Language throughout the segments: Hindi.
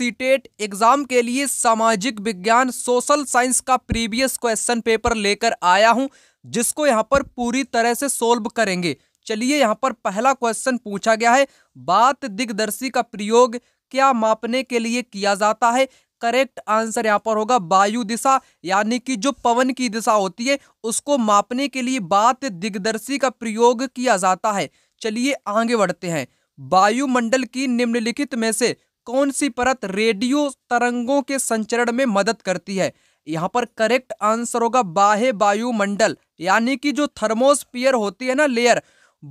सीटेट एग्ज़ाम के लिए सामाजिक विज्ञान सोशल साइंस का प्रीवियस क्वेश्चन पेपर लेकर आया हूं जिसको यहां पर पूरी तरह से सोल्व करेंगे चलिए यहाँ पर पहला क्वेश्चन पूछा गया है बात दिग्दर्शी का प्रयोग क्या मापने के लिए किया जाता है करेक्ट आंसर यहाँ पर होगा वायु दिशा यानी कि जो पवन की दिशा होती है उसको मापने के लिए बात दिग्दर्शी का प्रयोग किया जाता है चलिए आगे बढ़ते हैं वायुमंडल की निम्नलिखित में से कौन सी परत रेडियो तरंगों के संचरण में मदद करती है यहाँ पर करेक्ट आंसर होगा बाहे वायुमंडल यानी कि जो थर्मोस्फियर होती है ना लेयर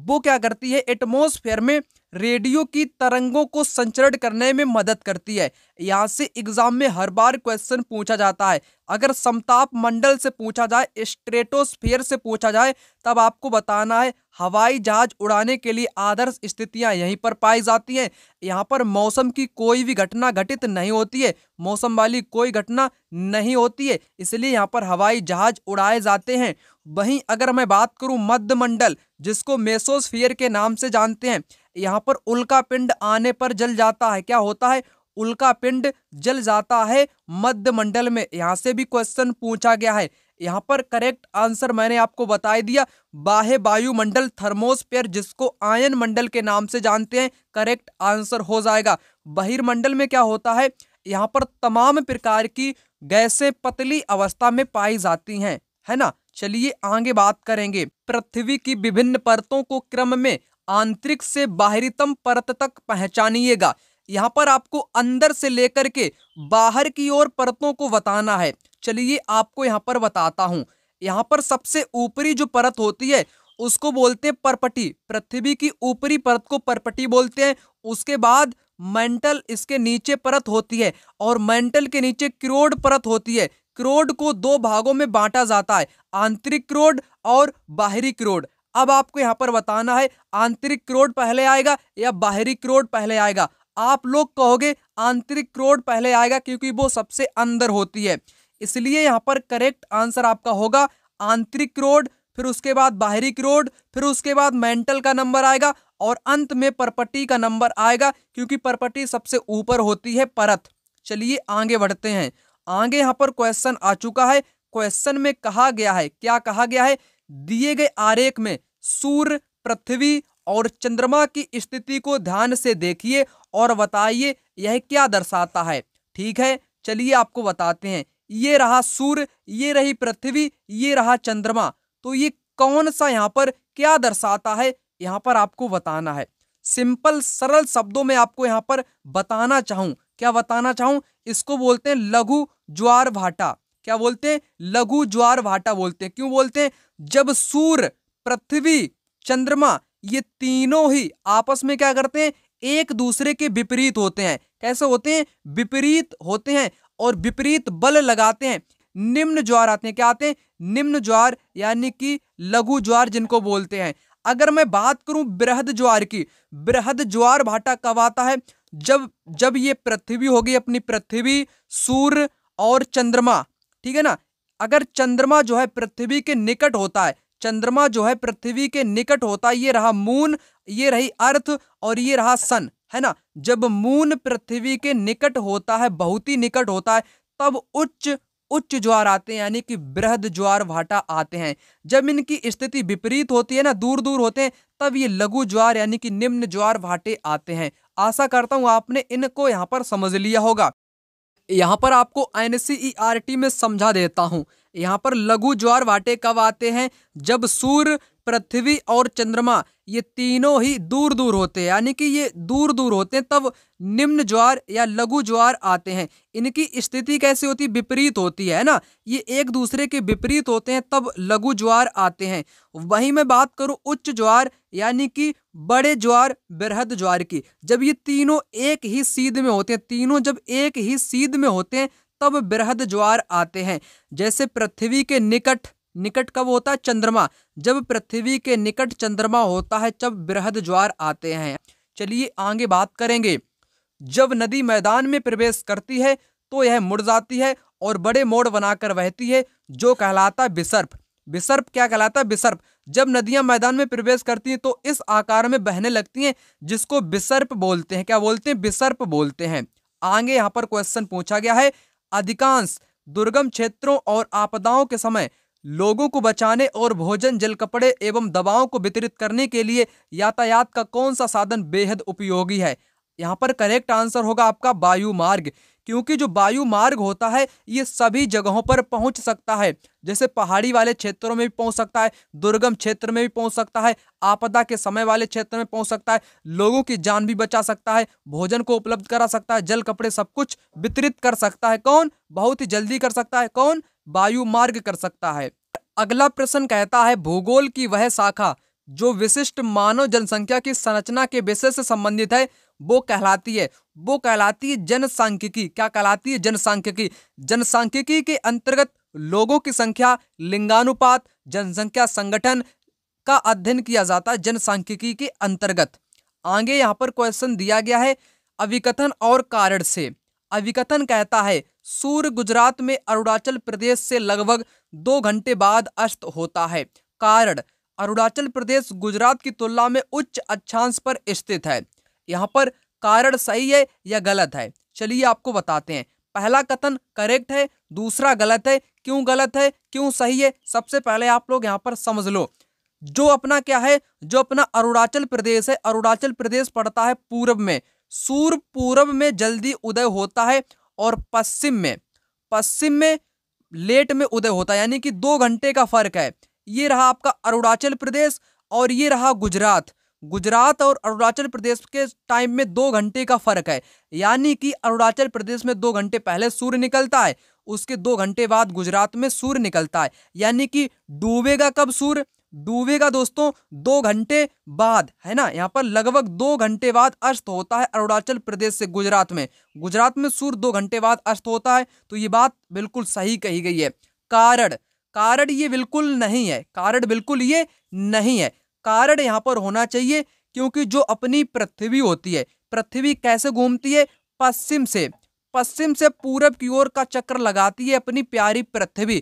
वो क्या करती है एटमोस्फेयर में रेडियो की तरंगों को संचरण करने में मदद करती है यहाँ से एग्जाम में हर बार क्वेश्चन पूछा जाता है अगर समताप मंडल से पूछा जाए स्ट्रेटोस्फेयर से पूछा जाए तब आपको बताना है हवाई जहाज उड़ाने के लिए आदर्श स्थितियां यहीं पर पाई जाती हैं यहाँ पर मौसम की कोई भी घटना घटित नहीं होती है मौसम वाली कोई घटना नहीं होती है इसलिए यहाँ पर हवाई जहाज उड़ाए जाते हैं वहीं अगर मैं बात करूँ मध्यमंडल जिसको मेसोस्फियर के नाम से जानते हैं यहाँ पर उल्का पिंड आने पर जल जाता है क्या होता है उल्का पिंड जल जाता है मध्यमंडल में यहाँ से भी क्वेश्चन पूछा गया है यहाँ पर करेक्ट आंसर मैंने आपको बता दिया बाहे वायुमंडल थर्मोस्पेयर जिसको आयन मंडल के नाम से जानते हैं करेक्ट आंसर हो जाएगा बहिर्मंडल में क्या होता है यहाँ पर तमाम प्रकार की गैसें पतली अवस्था में पाई जाती हैं है ना चलिए आगे बात करेंगे पृथ्वी की विभिन्न परतों को क्रम में आंतरिक से बाहरीतम परत तक पहचानिएगा यहाँ पर आपको अंदर से लेकर के बाहर की ओर परतों को बताना है चलिए आपको यहाँ पर बताता हूँ यहाँ पर सबसे ऊपरी जो परत होती है उसको बोलते हैं परपटी पृथ्वी की ऊपरी परत को परपटी बोलते हैं उसके बाद मेंटल इसके नीचे परत होती है और मेंटल के नीचे क्रोड परत होती है क्रोड को दो भागों में बांटा जाता है आंतरिक क्रोड और बाहरी क्रोड अब आपको यहाँ पर बताना है आंतरिक क्रोड पहले आएगा या बाहरी क्रोड पहले आएगा आप लोग कहोगे आंतरिक क्रोड पहले आएगा क्योंकि वो सबसे अंदर होती है इसलिए यहाँ पर करेक्ट आंसर आपका होगा आंतरिक क्रोड फिर उसके बाद बाहरी क्रोड फिर उसके बाद मेंटल का नंबर आएगा और अंत में परपटी का नंबर आएगा क्योंकि परपटी सबसे ऊपर होती है परत चलिए आगे बढ़ते हैं आगे यहाँ पर क्वेश्चन आ चुका है क्वेश्चन में कहा गया है क्या कहा गया है दिए गए आरेख में सूर्य पृथ्वी और चंद्रमा की स्थिति को ध्यान से देखिए और बताइए यह क्या दर्शाता है ठीक है चलिए आपको बताते हैं ये रहा सूर्य ये रही पृथ्वी ये रहा चंद्रमा तो ये कौन सा यहाँ पर क्या दर्शाता है यहाँ पर आपको बताना है सिंपल सरल शब्दों में आपको यहाँ पर बताना चाहूँ क्या बताना चाहूँ इसको बोलते हैं लघु ज्वार भाटा क्या बोलते हैं लघु ज्वार भाटा बोलते हैं क्यों बोलते हैं जब सूर्य पृथ्वी चंद्रमा ये तीनों ही आपस में क्या करते हैं एक दूसरे के विपरीत होते हैं कैसे होते हैं विपरीत होते हैं और विपरीत बल लगाते हैं निम्न ज्वार आते हैं क्या आते हैं निम्न ज्वार यानी कि लघु ज्वार जिनको बोलते हैं अगर मैं बात करूं बृहद ज्वार की बृहद ज्वार भाटा कब आता है जब जब ये पृथ्वी होगी अपनी पृथ्वी सूर्य और चंद्रमा ठीक है ना अगर चंद्रमा जो है पृथ्वी के निकट होता है चंद्रमा जो है पृथ्वी के निकट होता ये रहा मून ये रही अर्थ और ये रहा सन है ना जब मून पृथ्वी के निकट होता है बहुत ही निकट होता है तब उच्च उच्च ज्वार आते हैं यानी कि बृहद ज्वार भाटा आते हैं जब इनकी स्थिति विपरीत होती है ना दूर दूर होते हैं तब ये लघु ज्वार यानी कि निम्न ज्वार भाटे आते हैं आशा करता हूं आपने इनको यहाँ पर समझ लिया होगा यहाँ पर आपको एनसीईआरटी e में समझा देता हूं यहाँ पर लघु ज्वार वाटे कब आते हैं जब सूर्य पृथ्वी और चंद्रमा ये तीनों ही दूर दूर होते हैं यानी कि ये दूर दूर होते हैं तब निम्न ज्वार या लघु ज्वार आते हैं इनकी स्थिति कैसे होती विपरीत होती है ना ये एक दूसरे के विपरीत होते हैं तब लघु ज्वार आते हैं वहीं मैं बात करूँ उच्च ज्वार यानी कि बड़े ज्वार बृहद ज्वार की जब ये तीनों एक ही सीध में होते हैं तीनों जब एक ही सीध में होते हैं तब बृहद ज्वार आते हैं जैसे पृथ्वी के निकट निकट कब होता है चंद्रमा जब पृथ्वी के निकट चंद्रमा होता है तब बृहद ज्वार आते हैं चलिए आगे बात करेंगे जब नदी मैदान में प्रवेश करती है तो यह मुड़ जाती है और बड़े मोड़ बनाकर बहती है जो कहलाता है विसर्प विसर्प क्या कहलाता है विसर्प जब नदियां मैदान में प्रवेश करती हैं तो इस आकार में बहने लगती हैं जिसको विसर्प बोलते हैं क्या बोलते हैं विसर्प बोलते हैं आगे यहाँ पर क्वेश्चन पूछा गया है अधिकांश दुर्गम क्षेत्रों और आपदाओं के समय लोगों को बचाने और भोजन जल कपड़े एवं दवाओं को वितरित करने के लिए यातायात का कौन सा साधन बेहद उपयोगी है यहाँ पर करेक्ट आंसर होगा आपका वायु मार्ग क्योंकि जो वायु मार्ग होता है ये सभी जगहों पर पहुंच सकता है जैसे पहाड़ी वाले क्षेत्रों में भी पहुंच सकता है दुर्गम क्षेत्र में भी पहुंच सकता है आपदा के समय वाले क्षेत्र में पहुंच सकता है लोगों की जान भी बचा सकता है भोजन को उपलब्ध करा सकता है जल कपड़े सब कुछ वितरित कर सकता है कौन बहुत ही जल्दी कर सकता है कौन वायु मार्ग कर सकता है अगला प्रश्न कहता है भूगोल की वह शाखा जो विशिष्ट मानव जनसंख्या की संरचना के विषय से संबंधित है वो कहलाती है वो कहलाती है जनसांख्यिकी क्या कहलाती है जनसांख्यिकी जनसांख्यिकी के अंतर्गत लोगों की संख्या लिंगानुपात जनसंख्या संगठन का अध्ययन किया जाता है जनसांख्यिकी के अंतर्गत आगे यहाँ पर क्वेश्चन दिया गया है अविकथन और कारण से अविकथन कहता है सूर्य गुजरात में अरुणाचल प्रदेश से लगभग दो घंटे बाद अस्त होता है कारण अरुणाचल प्रदेश गुजरात की तुलना में उच्च अच्छांश पर स्थित है यहाँ पर कारण सही है या गलत है चलिए आपको बताते हैं पहला कथन करेक्ट है दूसरा गलत है क्यों गलत है क्यों सही है सबसे पहले आप लोग यहाँ पर समझ लो जो अपना क्या है जो अपना अरुणाचल प्रदेश है अरुणाचल प्रदेश पड़ता है पूर्व में सूर्य पूर्व में जल्दी उदय होता है और पश्चिम में पश्चिम में लेट में उदय होता है यानी कि दो घंटे का फर्क है ये रहा आपका अरुणाचल प्रदेश और ये रहा गुजरात गुजरात और अरुणाचल प्रदेश के टाइम में दो घंटे का फर्क है यानी कि अरुणाचल प्रदेश में दो घंटे पहले सूर्य निकलता है उसके दो घंटे बाद गुजरात में सूर्य निकलता है यानी कि डूबेगा कब सूर्य डूबेगा दोस्तों दो घंटे बाद है ना यहाँ पर लगभग दो घंटे बाद अस्त होता है अरुणाचल प्रदेश से गुजरात में गुजरात में सूर्य दो घंटे बाद अस्त होता है तो ये बात बिल्कुल सही कही गई है कारण कारड ये बिल्कुल नहीं है कारड बिल्कुल ये नहीं है कारड यहाँ पर होना चाहिए क्योंकि जो अपनी पृथ्वी होती है पृथ्वी कैसे घूमती है पश्चिम से पश्चिम से पूरब की ओर का चक्र लगाती है अपनी प्यारी पृथ्वी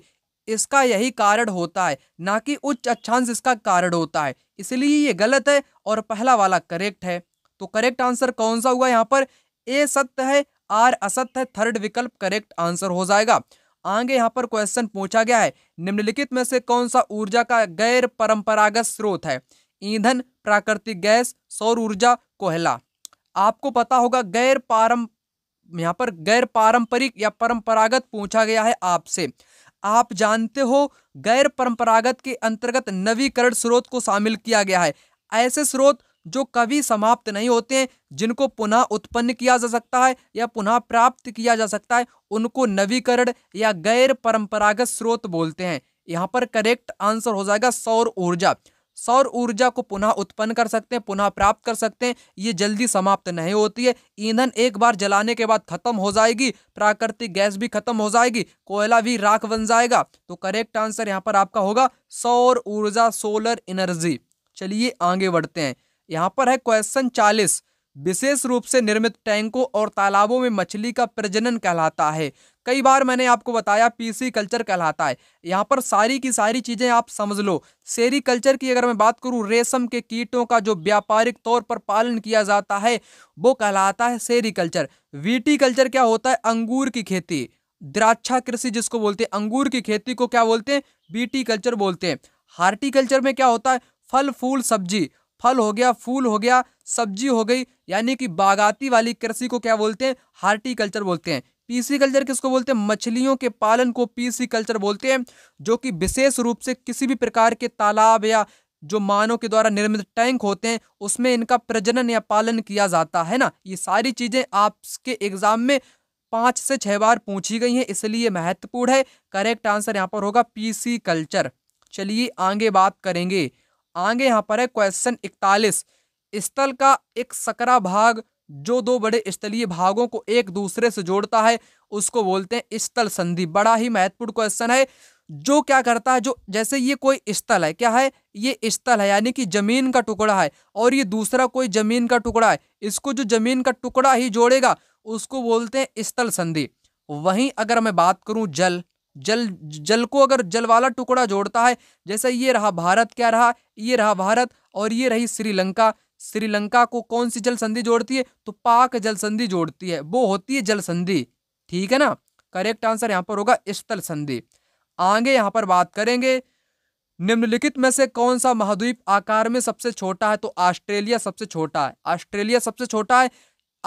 इसका यही कारण होता है ना कि उच्च अच्छांश इसका कारण होता है इसलिए ये गलत है और पहला वाला करेक्ट है तो करेक्ट आंसर कौन सा हुआ यहाँ पर ए सत्य है आर असत्य है थर्ड विकल्प करेक्ट आंसर हो जाएगा आगे यहाँ पर क्वेश्चन पूछा गया है निम्नलिखित में से कौन सा ऊर्जा का गैर परंपरागत स्रोत है ईंधन प्राकृतिक गैस सौर ऊर्जा कोहला आपको पता होगा गैर पारम यहाँ पर गैर पारंपरिक या परंपरागत पूछा गया है आपसे आप जानते हो गैर परंपरागत के अंतर्गत नवीकरण स्रोत को शामिल किया गया है ऐसे स्रोत जो कभी समाप्त नहीं होते हैं जिनको पुनः उत्पन्न किया जा सकता है या पुनः प्राप्त किया जा सकता है उनको नवीकरण या गैर परंपरागत स्रोत बोलते हैं यहाँ पर करेक्ट आंसर हो जाएगा सौर ऊर्जा सौर ऊर्जा को पुनः उत्पन्न कर सकते हैं पुनः प्राप्त कर सकते हैं ये जल्दी समाप्त नहीं होती है ईंधन एक बार जलाने के बाद खत्म हो जाएगी प्राकृतिक गैस भी खत्म हो जाएगी कोयला भी राख बन जाएगा तो करेक्ट आंसर यहाँ पर आपका होगा सौर ऊर्जा सोलर एनर्जी चलिए आगे बढ़ते हैं यहाँ पर है क्वेश्चन चालीस विशेष रूप से निर्मित टैंकों और तालाबों में मछली का प्रजनन कहलाता है कई बार मैंने आपको बताया पीसी कल्चर कहलाता है यहाँ पर सारी की सारी चीज़ें आप समझ लो सेरी कल्चर की अगर मैं बात करूँ रेशम के कीटों का जो व्यापारिक तौर पर पालन किया जाता है वो कहलाता है सेरी कल्चर वीटी कल्चर क्या होता है अंगूर की खेती द्राक्षा कृषि जिसको बोलते हैं अंगूर की खेती को क्या बोलते हैं वीटी कल्चर बोलते हैं हार्टिकल्चर में क्या होता है फल फूल सब्जी फल हो गया फूल हो गया सब्जी हो गई यानी कि बागाती वाली कृषि को क्या बोलते हैं हार्टिकल्चर बोलते हैं पीसी कल्चर किसको बोलते हैं मछलियों के पालन को पीसी कल्चर बोलते हैं जो कि विशेष रूप से किसी भी प्रकार के तालाब या जो मानव के द्वारा निर्मित टैंक होते हैं उसमें इनका प्रजनन या पालन किया जाता है ना ये सारी चीज़ें आपके एग्जाम में पाँच से छः बार पूछी गई हैं इसलिए महत्वपूर्ण है करेक्ट आंसर यहाँ पर होगा पीसी कल्चर चलिए आगे बात करेंगे आगे यहाँ पर है क्वेश्चन इकतालीस स्थल का एक सकरा भाग जो दो बड़े स्थलीय भागों को एक दूसरे से जोड़ता है उसको बोलते हैं स्थल संधि बड़ा ही महत्वपूर्ण क्वेश्चन है जो क्या करता है जो जैसे ये कोई स्थल है क्या है ये स्थल है यानी कि जमीन का टुकड़ा है और ये दूसरा कोई जमीन का टुकड़ा है इसको जो जमीन का टुकड़ा ही जोड़ेगा उसको बोलते हैं स्थल संधि वहीं अगर मैं बात करूं जल जल जल को अगर जल वाला टुकड़ा जोड़ता है जैसे ये रहा भारत क्या रहा ये रहा भारत और ये रही श्रीलंका श्रीलंका को कौन सी जल संधि जोड़ती है तो पाक जल संधि जोड़ती है वो होती है जल संधि ठीक है ना करेक्ट आंसर यहाँ पर होगा स्थल संधि आगे यहाँ पर बात करेंगे निम्नलिखित में से कौन सा महाद्वीप आकार में सबसे छोटा है तो ऑस्ट्रेलिया सबसे छोटा है ऑस्ट्रेलिया सबसे छोटा है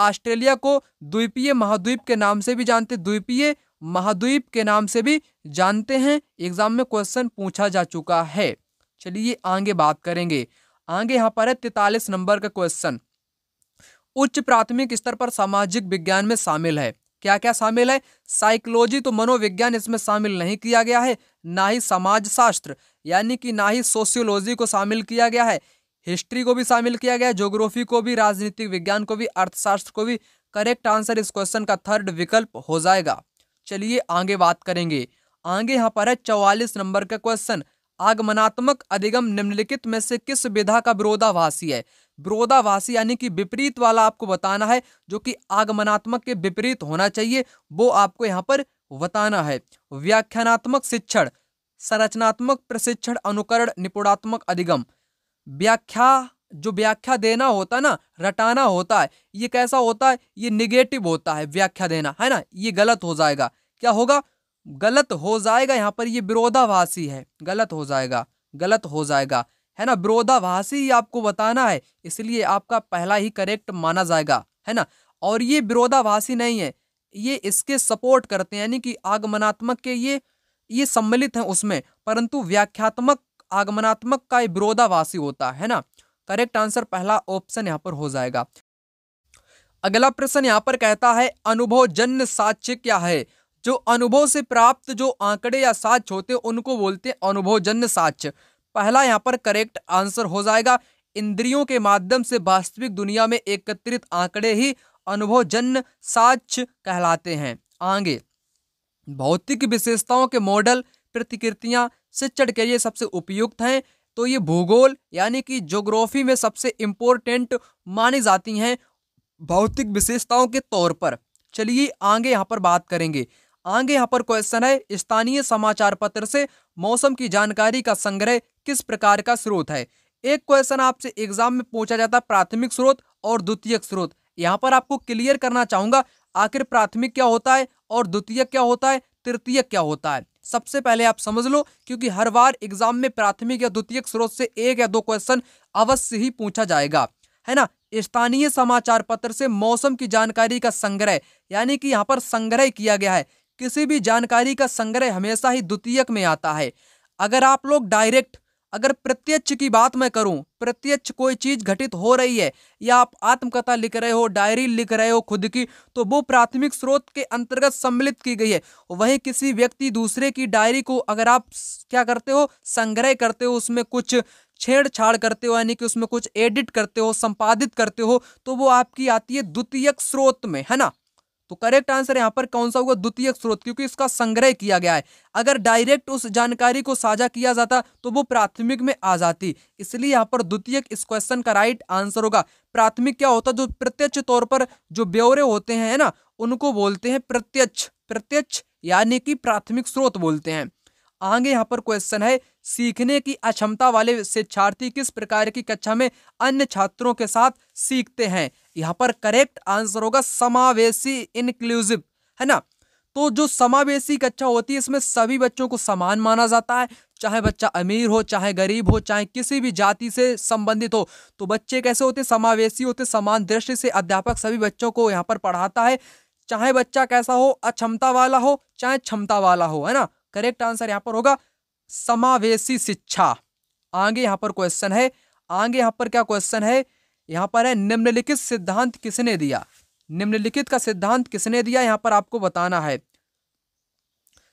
ऑस्ट्रेलिया को द्वीपीय महाद्वीप के नाम से भी जानते द्वीपीय महाद्वीप के नाम से भी जानते हैं एग्जाम में क्वेश्चन पूछा जा चुका है चलिए आगे बात करेंगे आगे यहाँ पर है तैतालीस नंबर का क्वेश्चन उच्च प्राथमिक स्तर पर सामाजिक विज्ञान में शामिल है क्या क्या शामिल है साइकोलॉजी तो मनोविज्ञान इसमें शामिल नहीं किया गया है ना ही समाजशास्त्र यानी कि ना ही सोशियोलॉजी को शामिल किया गया है हिस्ट्री को भी शामिल किया गया है ज्योग्राफी को भी राजनीतिक विज्ञान को भी अर्थशास्त्र को भी करेक्ट आंसर इस क्वेश्चन का थर्ड विकल्प हो जाएगा चलिए आगे बात करेंगे आगे यहाँ पर है चौवालीस नंबर का क्वेश्चन आगमनात्मक अधिगम निम्नलिखित में से किस विधा का विरोधाभासी है विरोधाभासी यानी कि विपरीत वाला आपको बताना है जो कि आगमनात्मक के विपरीत होना चाहिए वो आपको यहाँ पर बताना है व्याख्यानात्मक शिक्षण संरचनात्मक प्रशिक्षण अनुकरण निपुणात्मक अधिगम व्याख्या जो व्याख्या देना होता है ना रटाना होता है ये कैसा होता है ये निगेटिव होता है व्याख्या देना है ना ये गलत हो जाएगा क्या होगा गलत हो जाएगा यहाँ पर ये विरोधाभासी है गलत हो जाएगा गलत हो जाएगा है ना विरोधाभासी ही आपको बताना है इसलिए आपका पहला ही करेक्ट माना जाएगा है ना और ये विरोधाभासी नहीं है ये इसके सपोर्ट करते हैं यानी कि आगमनात्मक के ये ये सम्मिलित हैं उसमें परंतु व्याख्यात्मक आगमनात्मक का विरोधाभासी होता है ना करेक्ट आंसर पहला ऑप्शन यहाँ पर हो जाएगा अगला प्रश्न यहाँ पर कहता है अनुभव जन्य साक्ष्य क्या है जो अनुभव से प्राप्त जो आंकड़े या साक्ष्य होते हैं उनको बोलते हैं अनुभवजन्य साक्ष्य पहला यहाँ पर करेक्ट आंसर हो जाएगा इंद्रियों के माध्यम से वास्तविक दुनिया में एकत्रित आंकड़े ही अनुभवजन्य साक्ष्य कहलाते हैं आगे भौतिक विशेषताओं के मॉडल प्रतिकृतियाँ शिक्षण के लिए सबसे उपयुक्त हैं तो ये भूगोल यानी कि जोग्राफी में सबसे इम्पोर्टेंट मानी जाती हैं भौतिक विशेषताओं के तौर पर चलिए आगे यहाँ पर बात करेंगे आगे यहाँ पर क्वेश्चन है स्थानीय समाचार पत्र से मौसम की जानकारी का संग्रह किस प्रकार का स्रोत है एक क्वेश्चन आपसे एग्जाम में पूछा जाता है प्राथमिक स्रोत और द्वितीय स्रोत यहाँ पर आपको क्लियर करना चाहूंगा आखिर प्राथमिक क्या होता है और द्वितीय क्या होता है तृतीय क्या होता है सबसे पहले आप समझ लो क्योंकि हर बार एग्जाम में प्राथमिक या द्वितीय स्रोत से एक या दो क्वेश्चन अवश्य ही पूछा जाएगा है ना स्थानीय समाचार पत्र से मौसम की जानकारी का संग्रह यानी कि यहाँ पर संग्रह किया गया है किसी भी जानकारी का संग्रह हमेशा ही द्वितीयक में आता है अगर आप लोग डायरेक्ट अगर प्रत्यक्ष की बात मैं करूं प्रत्यक्ष कोई चीज घटित हो रही है या आप आत्मकथा लिख रहे हो डायरी लिख रहे हो खुद की तो वो प्राथमिक स्रोत के अंतर्गत सम्मिलित की गई है वहीं किसी व्यक्ति दूसरे की डायरी को अगर आप क्या करते हो संग्रह करते हो उसमें कुछ छेड़छाड़ करते हो यानी कि उसमें कुछ एडिट करते हो संपादित करते हो तो वो आपकी आती है द्वितीयक स्रोत में है ना तो करेक्ट आंसर यहां पर कौन सा होगा द्वितीय स्रोत क्योंकि इसका संग्रह किया गया है अगर डायरेक्ट उस जानकारी को साझा किया जाता तो वो प्राथमिक में आ जाती इसलिए यहां पर द्वितीय इस क्वेश्चन का राइट आंसर होगा प्राथमिक क्या होता जो प्रत्यक्ष तौर पर जो ब्यौरे होते हैं ना उनको बोलते हैं प्रत्यक्ष प्रत्यक्ष यानी कि प्राथमिक स्रोत बोलते हैं आगे यहाँ पर क्वेश्चन है सीखने की अक्षमता वाले शिक्षार्थी किस प्रकार की कक्षा में अन्य छात्रों के साथ सीखते हैं यहाँ पर करेक्ट आंसर होगा समावेशी इनक्लूसिव है ना तो जो समावेशी कक्षा होती है इसमें सभी बच्चों को समान माना जाता है चाहे बच्चा अमीर हो चाहे गरीब हो चाहे किसी भी जाति से संबंधित हो तो बच्चे कैसे होते समावेशी होते समान दृष्टि से अध्यापक सभी बच्चों को यहाँ पर पढ़ाता है चाहे बच्चा कैसा हो अक्षमता वाला हो चाहे क्षमता वाला हो है ना करेक्ट आंसर यहाँ पर होगा समावेशी शिक्षा आगे यहाँ पर क्वेश्चन है आगे यहाँ पर क्या क्वेश्चन है यहाँ पर है निम्नलिखित सिद्धांत किसने दिया निम्नलिखित का सिद्धांत किसने दिया यहाँ पर आपको बताना है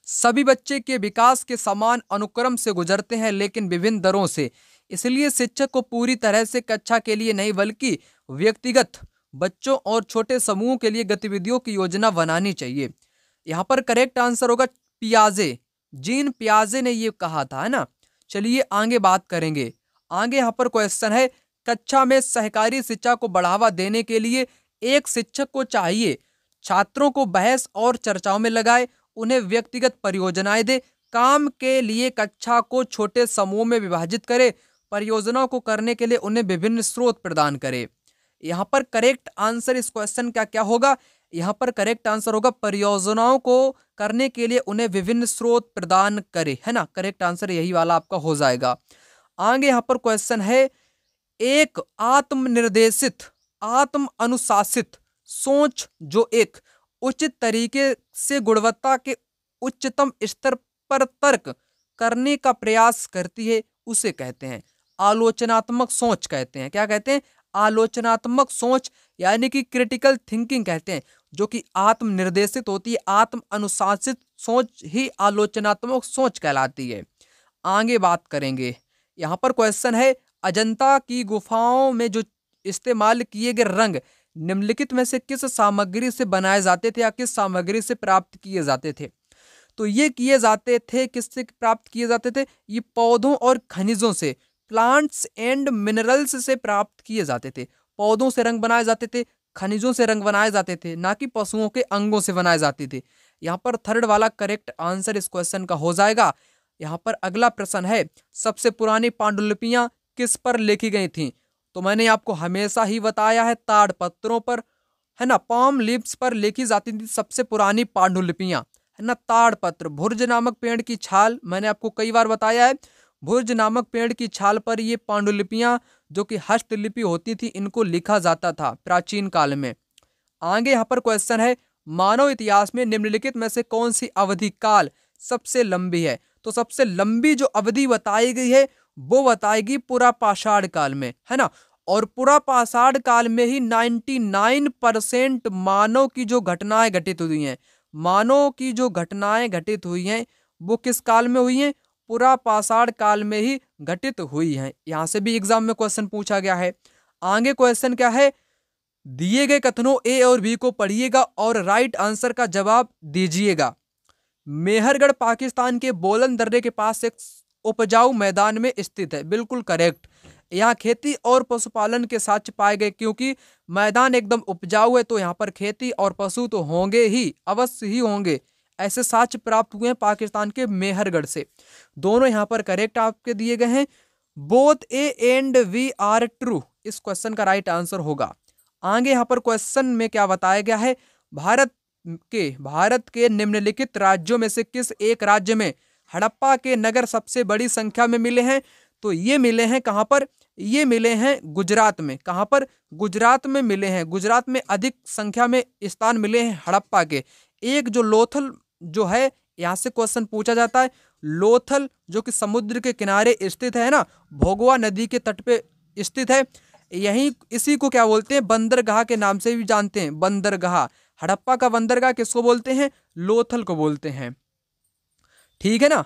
सभी बच्चे के विकास के समान अनुक्रम से गुजरते हैं लेकिन विभिन्न दरों से इसलिए शिक्षक को पूरी तरह से कक्षा के लिए नहीं बल्कि व्यक्तिगत बच्चों और छोटे समूहों के लिए गतिविधियों की योजना बनानी चाहिए यहाँ पर करेक्ट आंसर होगा पियाजे जीन पियाजे ने ये कहा था है ना चलिए आगे बात करेंगे आगे यहाँ पर क्वेश्चन है कक्षा में सहकारी शिक्षा को बढ़ावा देने के लिए एक शिक्षक को चाहिए छात्रों को बहस और चर्चाओं में लगाए उन्हें व्यक्तिगत परियोजनाएं दे काम के लिए कक्षा को छोटे समूह में विभाजित करे परियोजनाओं को करने के लिए उन्हें विभिन्न स्रोत प्रदान करे यहाँ पर करेक्ट आंसर इस क्वेश्चन का क्या होगा यहाँ पर करेक्ट आंसर होगा परियोजनाओं को करने के लिए उन्हें विभिन्न स्रोत प्रदान करे है ना करेक्ट आंसर यही वाला आपका हो जाएगा आगे यहाँ पर क्वेश्चन है एक आत्मनिर्देशित आत्म अनुशासित सोच जो एक उचित तरीके से गुणवत्ता के उच्चतम स्तर पर तर्क करने का प्रयास करती है उसे कहते हैं आलोचनात्मक सोच कहते हैं क्या कहते हैं आलोचनात्मक सोच यानी कि क्रिटिकल थिंकिंग कहते हैं जो कि आत्मनिर्देशित होती है आत्म अनुशासित सोच ही आलोचनात्मक सोच कहलाती है आगे बात करेंगे यहाँ पर क्वेश्चन है अजंता की गुफाओं में जो इस्तेमाल किए गए रंग निम्नलिखित में से किस सामग्री से बनाए जाते थे या किस सामग्री से प्राप्त किए जाते थे तो ये किए जाते थे किससे प्राप्त किए जाते थे ये पौधों और खनिजों से प्लांट्स एंड मिनरल्स से प्राप्त किए जाते थे पौधों से रंग बनाए जाते थे खनिजों से रंग बनाए जाते थे ना कि पशुओं के अंगों से बनाए जाते थे यहाँ पर थर्ड वाला करेक्ट आंसर इस क्वेश्चन का हो जाएगा यहाँ पर अगला प्रश्न है सबसे पुरानी पांडुलिपियाँ किस पर लिखी गई थी तो मैंने आपको हमेशा ही बताया है ताड़ पत्रों पर है ना पॉम लिप्स पर लिखी जाती थी सबसे पुरानी पांडुलिपियाँ है ना ताड़ पत्र भुर्ज नामक पेड़ की छाल मैंने आपको कई बार बताया है भुर्ज नामक पेड़ की छाल पर ये पांडुलिपियाँ जो कि हस्तलिपि होती थी इनको लिखा जाता था प्राचीन काल में आगे यहाँ पर क्वेश्चन है मानव इतिहास में निम्नलिखित में से कौन सी अवधि काल सबसे लंबी है तो सबसे लंबी जो अवधि बताई गई है वो बताएगी पूरा पाषाण काल में है ना और पूरा पाषाण काल में ही 99 परसेंट मानव की जो घटनाएं घटित हुई हैं मानव की जो घटनाएं घटित हुई हैं वो किस काल में हुई हैं पूरा पाषाण काल में ही घटित हुई हैं यहाँ से भी एग्जाम में क्वेश्चन पूछा गया है आगे क्वेश्चन क्या है दिए गए कथनों ए और बी को पढ़िएगा और राइट आंसर का जवाब दीजिएगा मेहरगढ़ पाकिस्तान के बोलन दर्रे के पास एक उपजाऊ मैदान में स्थित है बिल्कुल करेक्ट यहाँ खेती और पशुपालन के साक्ष पाए गए क्योंकि मैदान एकदम उपजाऊ है तो यहाँ पर खेती और पशु तो होंगे ही अवश्य ही होंगे ऐसे साक्ष्य प्राप्त हुए हैं पाकिस्तान के मेहरगढ़ से दोनों यहाँ पर करेक्ट आपके दिए गए हैं both A and B are true इस क्वेश्चन का राइट आंसर होगा आगे यहाँ पर क्वेश्चन में क्या बताया गया है भारत के भारत के निम्नलिखित राज्यों में से किस एक राज्य में हड़प्पा के नगर सबसे बड़ी संख्या में मिले हैं तो ये मिले हैं कहाँ पर ये मिले हैं गुजरात में कहाँ पर गुजरात में मिले हैं गुजरात में अधिक संख्या में स्थान मिले हैं हड़प्पा के एक जो लोथल जो है यहाँ से क्वेश्चन पूछा जाता है लोथल जो कि समुद्र के किनारे स्थित है ना भोगवा नदी के तट पे स्थित है यहीं इसी को क्या बोलते हैं बंदरगाह के नाम से भी जानते हैं बंदरगाह हड़प्पा का बंदरगाह किसको बोलते हैं लोथल को बोलते हैं ठीक है ना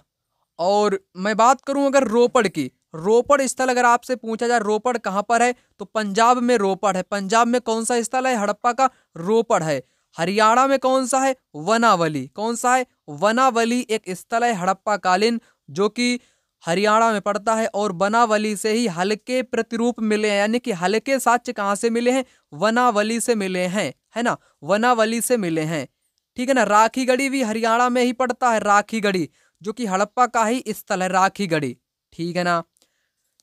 और मैं बात करूं अगर रोपड़ की रोपड़ स्थल अगर आपसे पूछा जाए रोपड़ कहाँ पर है तो पंजाब में रोपड़ है पंजाब में कौन सा स्थल है हड़प्पा का रोपड़ है हरियाणा में कौन सा है वनावली कौन सा है वनावली एक स्थल है हड़प्पा कालीन जो कि हरियाणा में पड़ता है और वनावली से ही हल्के प्रतिरूप मिले हैं यानी कि हल्के साक्ष्य कहाँ से मिले हैं वनावली से मिले हैं है ना वनावली से मिले हैं ठीक है ना राखी गढ़ी भी हरियाणा में ही पड़ता है राखी गढ़ी जो कि हड़प्पा का ही स्थल है राखी गढ़ी ठीक है ना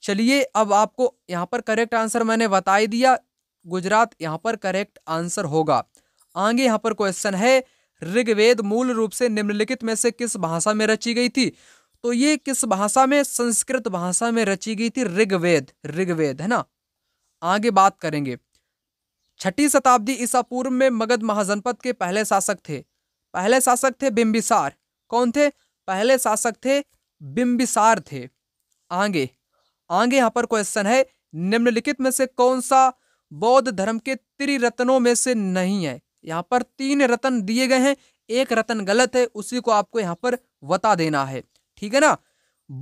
चलिए अब आपको यहाँ पर करेक्ट आंसर मैंने बता ही दिया गुजरात यहाँ पर करेक्ट आंसर होगा आगे यहाँ पर क्वेश्चन है ऋग्वेद मूल रूप से निम्नलिखित में से किस भाषा में रची गई थी तो ये किस भाषा में संस्कृत भाषा में रची गई थी ऋग्वेद ऋग्वेद है ना आगे बात करेंगे छठी शताब्दी ईसा पूर्व में मगध महाजनपद के पहले शासक थे पहले शासक थे बिम्बिसार कौन थे पहले शासक थे बिंबिसार थे आगे आगे यहां पर क्वेश्चन है निम्नलिखित में से कौन सा बौद्ध धर्म के त्रिरत्नों में से नहीं है यहां पर तीन रतन दिए गए हैं एक रतन गलत है उसी को आपको यहां पर बता देना है ठीक है ना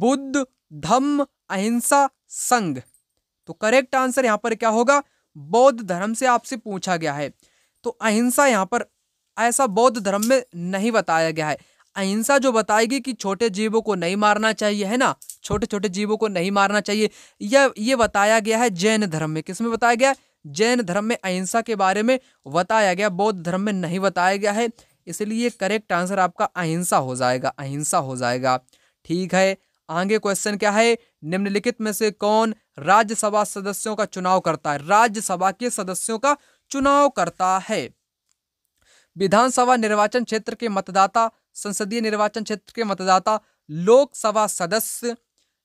बुद्ध धम्म अहिंसा संघ तो करेक्ट आंसर यहां पर क्या होगा बौद्ध धर्म से आपसे पूछा गया है तो अहिंसा यहां पर ऐसा बौद्ध धर्म में नहीं बताया गया है अहिंसा जो बताएगी कि छोटे जीवों को नहीं मारना चाहिए है ना छोटे छोटे जीवों को नहीं मारना चाहिए यह ये बताया गया है जैन धर्म में किसमें बताया गया जैन धर्म में अहिंसा के बारे में बताया गया बौद्ध धर्म में नहीं बताया गया है इसलिए करेक्ट आंसर आपका अहिंसा हो जाएगा अहिंसा हो जाएगा ठीक है आगे क्वेश्चन क्या है निम्नलिखित में से कौन राज्यसभा सदस्यों का चुनाव करता है राज्यसभा के सदस्यों का चुनाव करता है विधानसभा निर्वाचन क्षेत्र के मतदाता संसदीय निर्वाचन क्षेत्र के मतदाता लोकसभा सदस्य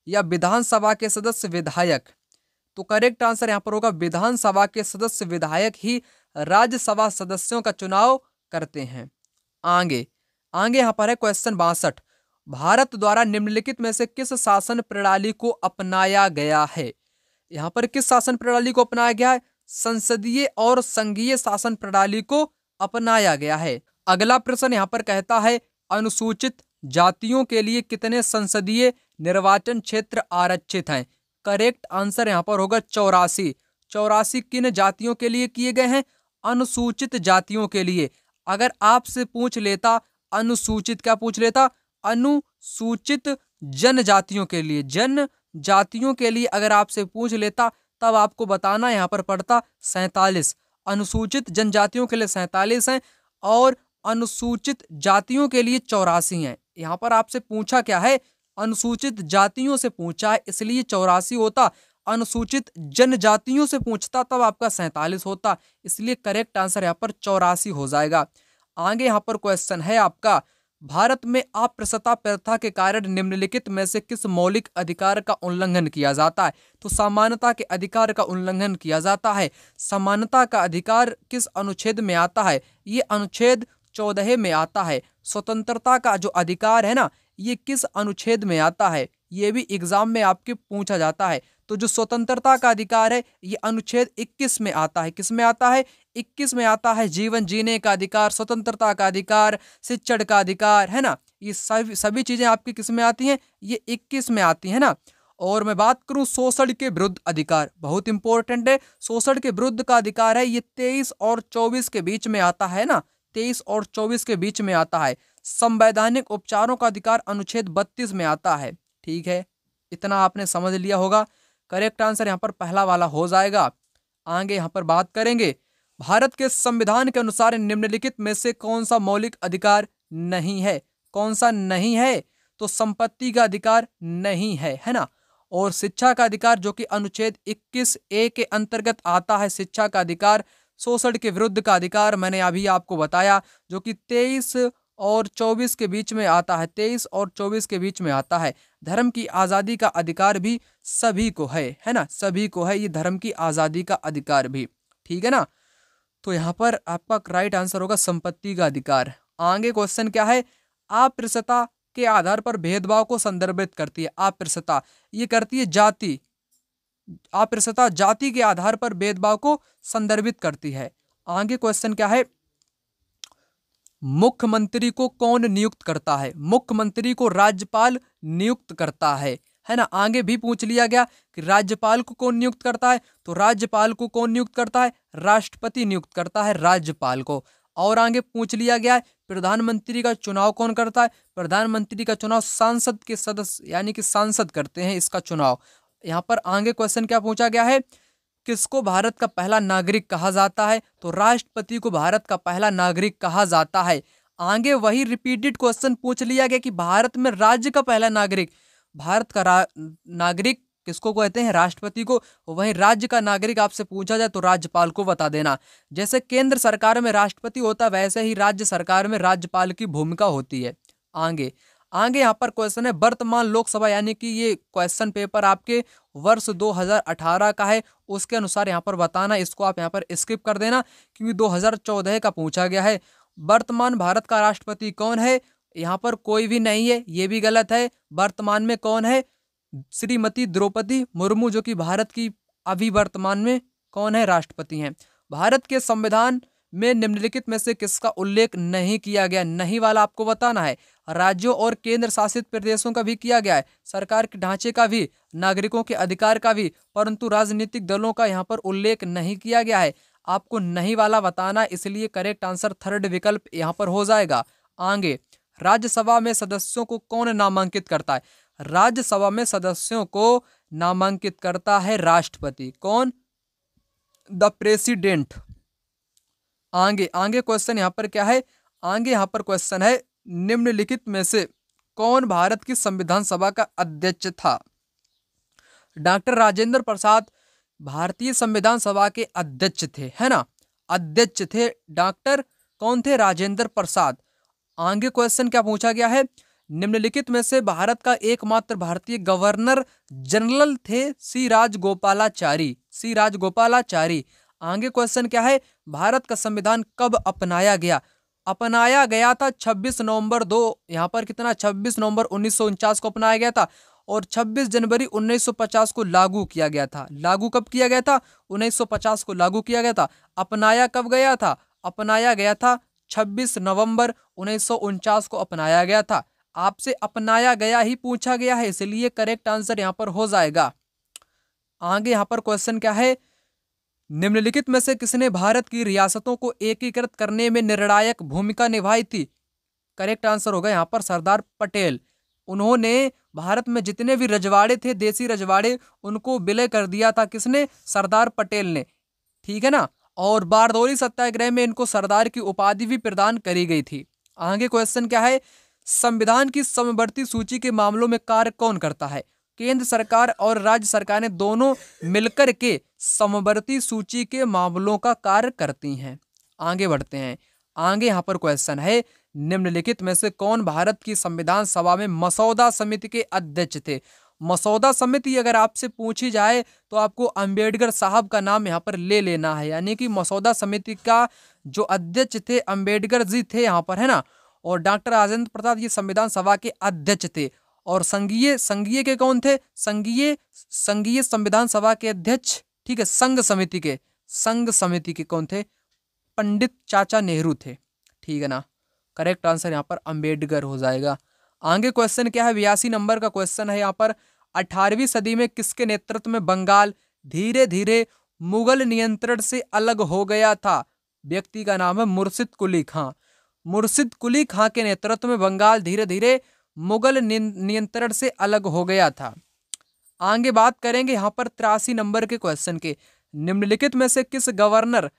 या विधानसभा के सदस्य विधायक तो करेक्ट आंसर यहाँ पर होगा विधानसभा के सदस्य विधायक ही राज्यसभा सदस्यों का चुनाव करते हैं आगे आगे यहाँ पर है क्वेश्चन बासठ भारत द्वारा निम्नलिखित में से किस शासन प्रणाली को अपनाया गया है यहाँ पर किस शासन प्रणाली को अपनाया गया है संसदीय और संघीय शासन प्रणाली को अपनाया गया है अगला प्रश्न यहाँ पर कहता है अनुसूचित जातियों के लिए कितने संसदीय निर्वाचन क्षेत्र आरक्षित हैं करेक्ट आंसर यहाँ पर होगा चौरासी चौरासी किन जातियों के लिए किए गए हैं अनुसूचित जातियों के लिए अगर आपसे पूछ लेता अनुसूचित क्या पूछ लेता अनुसूचित जनजातियों के लिए जन जातियों के लिए अगर आपसे पूछ लेता तब आपको बताना यहाँ पर पड़ता सैंतालीस अनुसूचित जनजातियों के लिए सैंतालीस हैं और अनुसूचित जातियों के लिए चौरासी हैं यहाँ पर आपसे पूछा क्या है अनुसूचित जातियों से पूछा है इसलिए चौरासी होता अनुसूचित जनजातियों से पूछता तब आपका सैंतालीस होता इसलिए करेक्ट आंसर यहाँ पर चौरासी हो जाएगा आगे यहाँ पर क्वेश्चन है आपका भारत में अप्रसता प्रथा के कारण निम्नलिखित में से किस मौलिक अधिकार का उल्लंघन किया जाता है तो समानता के अधिकार का उल्लंघन किया जाता है समानता का अधिकार किस अनुच्छेद में आता है ये अनुच्छेद चौदह में आता है स्वतंत्रता का जो अधिकार है ना ये किस अनुच्छेद में आता है ये भी एग्ज़ाम में आपके पूछा जाता है तो जो स्वतंत्रता का अधिकार है ये अनुच्छेद 21 में आता है किस में आता है 21 में आता है जीवन जीने का अधिकार स्वतंत्रता का अधिकार शिक्षण का अधिकार है ना ये सभी सभी चीज़ें आपकी किस में आती हैं ये 21 में आती हैं ना और मैं बात करूं शोषण के विरुद्ध अधिकार बहुत इंपॉर्टेंट है शोषण के विरुद्ध का अधिकार है ये तेईस और चौबीस के बीच में आता है ना तेईस और चौबीस के बीच में आता है संवैधानिक उपचारों का अधिकार अनुच्छेद बत्तीस में आता है ठीक है इतना आपने समझ लिया होगा करेक्ट आंसर यहाँ पर पहला वाला हो जाएगा आगे यहाँ पर बात करेंगे भारत के संविधान के अनुसार निम्नलिखित में से कौन सा मौलिक अधिकार नहीं है कौन सा नहीं है तो संपत्ति का अधिकार नहीं है है ना और शिक्षा का अधिकार जो कि अनुच्छेद 21 ए के अंतर्गत आता है शिक्षा का अधिकार शोषण के विरुद्ध का अधिकार मैंने अभी आपको बताया जो कि तेईस और 24 के बीच में आता है 23 और 24 के बीच में आता है धर्म की आज़ादी का अधिकार भी सभी को है है ना सभी को है ये धर्म की आज़ादी का अधिकार भी ठीक है ना तो यहाँ पर आपका राइट आंसर होगा संपत्ति का अधिकार आगे क्वेश्चन क्या है आप्रसता के आधार पर भेदभाव को संदर्भित करती है आप ये करती है जाति आप्रसता जाति के आधार पर भेदभाव को संदर्भित करती है आगे क्वेश्चन क्या है मुख्यमंत्री को कौन नियुक्त करता है मुख्यमंत्री को राज्यपाल नियुक्त करता है है ना आगे भी पूछ लिया गया कि राज्यपाल को कौन नियुक्त करता है तो राज्यपाल को कौन नियुक्त करता है राष्ट्रपति नियुक्त करता है राज्यपाल को और आगे पूछ लिया गया है प्रधानमंत्री का चुनाव कौन करता है प्रधानमंत्री का चुनाव सांसद के सदस्य यानी कि सांसद करते हैं इसका चुनाव यहाँ पर आगे क्वेश्चन क्या पूछा गया है किसको भारत का पहला नागरिक कहा जाता है तो राष्ट्रपति को भारत का पहला नागरिक कहा जाता है आगे वही रिपीटेड क्वेश्चन पूछ लिया गया कि भारत में राज्य का पहला नागरिक भारत का नागरिक किसको कहते हैं राष्ट्रपति को वही राज्य का नागरिक आपसे पूछा जाए तो राज्यपाल को बता देना जैसे केंद्र सरकार में राष्ट्रपति होता वैसे ही राज्य सरकार में राज्यपाल की भूमिका होती है आगे आगे यहाँ पर क्वेश्चन है वर्तमान लोकसभा यानी कि ये क्वेश्चन पेपर आपके वर्ष 2018 का है उसके अनुसार यहाँ पर बताना इसको आप यहाँ पर स्किप कर देना क्योंकि 2014 का पूछा गया है वर्तमान भारत का राष्ट्रपति कौन है यहाँ पर कोई भी नहीं है ये भी गलत है वर्तमान में कौन है श्रीमती द्रौपदी मुर्मू जो कि भारत की अभी वर्तमान में कौन है राष्ट्रपति हैं भारत के संविधान में निम्नलिखित में से किसका उल्लेख नहीं किया गया नहीं वाला आपको बताना है राज्यों और केंद्र शासित प्रदेशों का भी किया गया है सरकार के ढांचे का भी नागरिकों के अधिकार का भी परंतु राजनीतिक दलों का यहाँ पर उल्लेख नहीं किया गया है आपको नहीं वाला बताना इसलिए करेक्ट आंसर थर्ड विकल्प यहाँ पर हो जाएगा आगे राज्यसभा में सदस्यों को कौन नामांकित करता है राज्यसभा में सदस्यों को नामांकित करता है राष्ट्रपति कौन द प्रेसिडेंट आगे आगे क्वेश्चन यहाँ पर क्या है आगे यहाँ पर क्वेश्चन है निम्नलिखित में से कौन भारत की संविधान सभा का अध्यक्ष था डॉक्टर राजेंद्र प्रसाद भारतीय संविधान सभा के अध्यक्ष थे है ना अध्यक्ष थे डॉक्टर कौन थे राजेंद्र प्रसाद आगे क्वेश्चन क्या पूछा गया है निम्नलिखित में से भारत का एकमात्र भारतीय गवर्नर जनरल थे सी राजगोपालाचारी सी राजगोपालाचारी आगे क्वेश्चन क्या है भारत का संविधान कब अपनाया गया अपनाया गया था 26 नवंबर दो यहाँ पर कितना 26 नवंबर उन्नीस को अपनाया गया था और 26 जनवरी 1950 को लागू किया गया था लागू कब किया गया था 1950 को लागू किया गया था अपनाया कब गया था अपनाया गया था 26 नवंबर उन्नीस को अपनाया गया था आपसे अपनाया गया ही पूछा गया है इसलिए करेक्ट आंसर यहाँ पर हो जाएगा आगे यहाँ पर क्वेश्चन क्या है निम्नलिखित में से किसने भारत की रियासतों को एकीकृत करने में निर्णायक भूमिका निभाई थी करेक्ट आंसर होगा यहाँ पर सरदार पटेल उन्होंने भारत में जितने भी रजवाड़े थे देसी रजवाड़े उनको विलय कर दिया था किसने सरदार पटेल ने ठीक है ना और बारदौली सत्याग्रह में इनको सरदार की उपाधि भी प्रदान करी गई थी आगे क्वेश्चन क्या है संविधान की समवर्ती सूची के मामलों में कार्य कौन करता है केंद्र सरकार और राज्य सरकार ने दोनों मिलकर के समवर्ती सूची के मामलों का कार्य करती हैं आगे बढ़ते हैं आगे यहाँ पर क्वेश्चन है निम्नलिखित में से कौन भारत की संविधान सभा में मसौदा समिति के अध्यक्ष थे मसौदा समिति अगर आपसे पूछी जाए तो आपको अंबेडकर साहब का नाम यहाँ पर ले लेना है यानी कि मसौदा समिति का जो अध्यक्ष थे अंबेडकर जी थे यहाँ पर है ना और डॉक्टर राजेंद्र प्रसाद ये संविधान सभा के अध्यक्ष थे और संघीय संघीय के कौन थे संघीय संघीय संविधान सभा के अध्यक्ष ठीक है संघ समिति के संघ समिति के कौन थे पंडित चाचा नेहरू थे ठीक है ना करेक्ट आंसर यहाँ पर अंबेडकर हो जाएगा आगे क्वेश्चन क्या है बयासी नंबर का क्वेश्चन है यहाँ पर अठारहवीं सदी में किसके नेतृत्व में बंगाल धीरे धीरे मुगल नियंत्रण से अलग हो गया था व्यक्ति का नाम है मुर्शिद कुली खां हाँ। मुर्शिद कुली खां हाँ, के नेतृत्व में बंगाल धीरे धीरे मुगल नियंत्रण से अलग हो गया था आगे बात करेंगे यहाँ पर तिरासी नंबर के क्वेश्चन के निम्नलिखित में से किस गवर्नर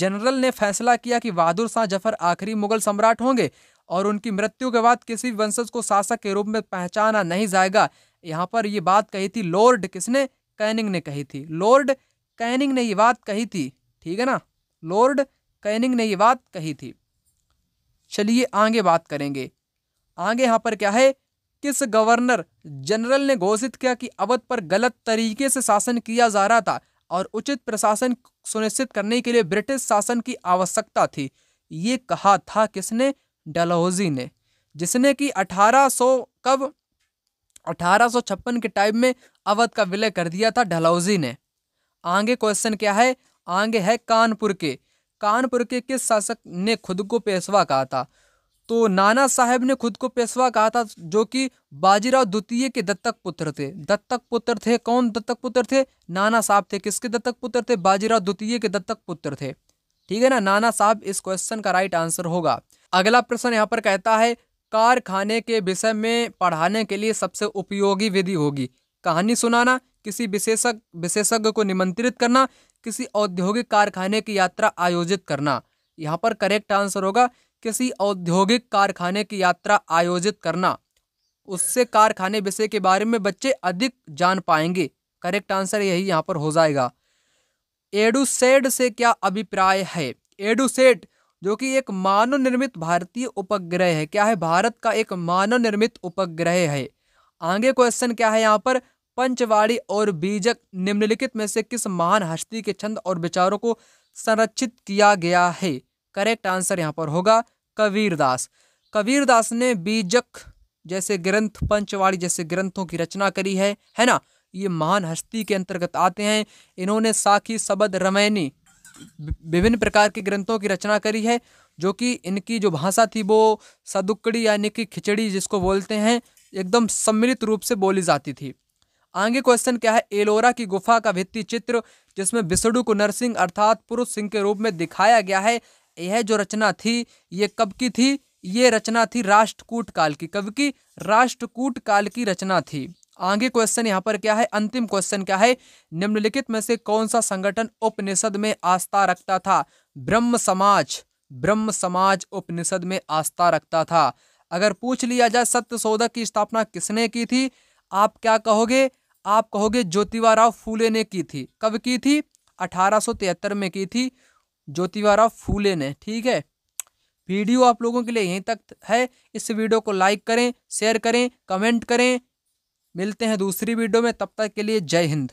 जनरल ने फैसला किया कि बहादुर शाह जफर आखिरी मुगल सम्राट होंगे और उनकी मृत्यु के बाद किसी वंशज को शासक के रूप में पहचाना नहीं जाएगा यहाँ पर ये बात कही थी लॉर्ड किसने कैनिंग ने कही थी लॉर्ड कैनिंग ने ये बात कही थी ठीक है ना लॉर्ड कैनिंग ने ये बात कही थी चलिए आगे बात करेंगे आगे यहाँ पर क्या है किस गवर्नर जनरल ने घोषित किया कि अवध पर गलत तरीके से शासन किया जा रहा था और उचित प्रशासन सुनिश्चित करने के लिए ब्रिटिश शासन की आवश्यकता थी ये कहा था किसने डलहौजी ने जिसने कि 1800 कब 1856 के टाइम में अवध का विलय कर दिया था डलहौजी ने आगे क्वेश्चन क्या है आगे है कानपुर के कानपुर के किस शासक ने खुद को पेशवा कहा था तो नाना साहब ने खुद को पेशवा कहा था जो कि बाजीराव द्वितीय के दत्तक पुत्र थे दत्तक पुत्र थे कौन दत्तक पुत्र थे नाना साहब थे किसके दत्तक पुत्र थे बाजीराव द्वितीय के दत्तक पुत्र थे ठीक है ना नाना साहब इस क्वेश्चन का राइट आंसर होगा अगला प्रश्न यहाँ पर कहता है कारखाने के विषय में पढ़ाने के लिए सबसे उपयोगी विधि होगी कहानी सुनाना किसी विशेषज्ञ विशेषज्ञ को निमंत्रित करना किसी औद्योगिक कारखाने की यात्रा आयोजित करना यहाँ पर करेक्ट आंसर होगा किसी औद्योगिक कारखाने की यात्रा आयोजित करना उससे कारखाने विषय के बारे में बच्चे अधिक जान पाएंगे करेक्ट आंसर यही यहाँ पर हो जाएगा एडुसेड से क्या अभिप्राय है एडुसेड जो कि एक मानव निर्मित भारतीय उपग्रह है क्या है भारत का एक मानव निर्मित उपग्रह है आगे क्वेश्चन क्या है यहाँ पर पंचवाड़ी और बीजक निम्नलिखित में से किस महान हस्ती के छंद और विचारों को संरक्षित किया गया है करेक्ट आंसर यहाँ पर होगा कबीरदास कबीरदास ने बीजक जैसे ग्रंथ पंचवाड़ी जैसे ग्रंथों की रचना करी है है ना ये महान हस्ती के अंतर्गत आते हैं इन्होंने साखी सबद रमैनी विभिन्न प्रकार के ग्रंथों की रचना करी है जो कि इनकी जो भाषा थी वो सदुकड़ी यानी कि खिचड़ी जिसको बोलते हैं एकदम सम्मिलित रूप से बोली जाती थी आगे क्वेश्चन क्या है एलोरा की गुफा का भित्ति चित्र जिसमें विष्णु को नरसिंह अर्थात पुरुष सिंह के रूप में दिखाया गया है यह जो रचना थी ये कब की थी ये रचना थी राष्ट्रकूट काल की कब की राष्ट्रकूट काल की रचना थी आगे क्वेश्चन यहाँ पर क्या है अंतिम क्वेश्चन क्या है निम्नलिखित में से कौन सा संगठन उपनिषद में आस्था रखता था ब्रह्म समाज ब्रह्म समाज उपनिषद में आस्था रखता था अगर पूछ लिया जाए सत्य सौधक की स्थापना किसने की थी आप क्या कहोगे आप कहोगे ज्योतिबा राव फूले ने की थी कब की थी 1873 में की थी ज्योतिवाराव फूले ने ठीक है वीडियो आप लोगों के लिए यहीं तक है इस वीडियो को लाइक करें शेयर करें कमेंट करें मिलते हैं दूसरी वीडियो में तब तक के लिए जय हिंद